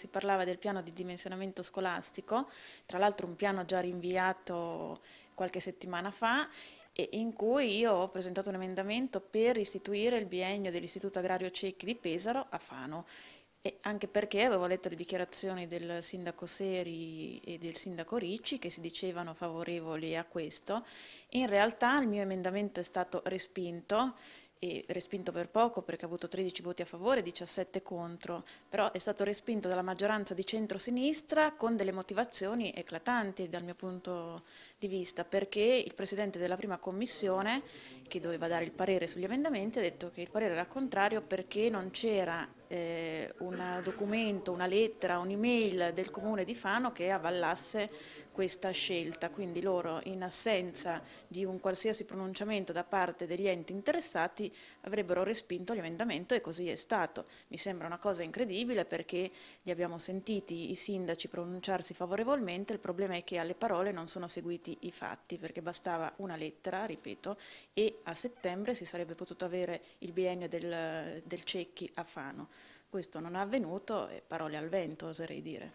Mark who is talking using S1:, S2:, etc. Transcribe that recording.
S1: Si parlava del piano di dimensionamento scolastico, tra l'altro un piano già rinviato qualche settimana fa in cui io ho presentato un emendamento per istituire il biennio dell'Istituto Agrario Cecchi di Pesaro a Fano. E anche perché avevo letto le dichiarazioni del sindaco Seri e del sindaco Ricci che si dicevano favorevoli a questo, in realtà il mio emendamento è stato respinto e respinto per poco perché ha avuto 13 voti a favore e 17 contro, però è stato respinto dalla maggioranza di centrosinistra con delle motivazioni eclatanti dal mio punto di vista, perché il presidente della prima commissione, che doveva dare il parere sugli emendamenti, ha detto che il parere era contrario perché non c'era eh, un documento, una lettera, un'email del comune di Fano che avallasse questa scelta, quindi loro in assenza di un qualsiasi pronunciamento da parte degli enti interessati avrebbero respinto l'emendamento e così è stato. Mi sembra una cosa incredibile perché li abbiamo sentiti i sindaci pronunciarsi favorevolmente, il problema è che alle parole non sono seguiti i fatti perché bastava una lettera, ripeto, e a settembre si sarebbe potuto avere il biennio del, del Cecchi a Fano. Questo non è avvenuto e parole al vento oserei dire.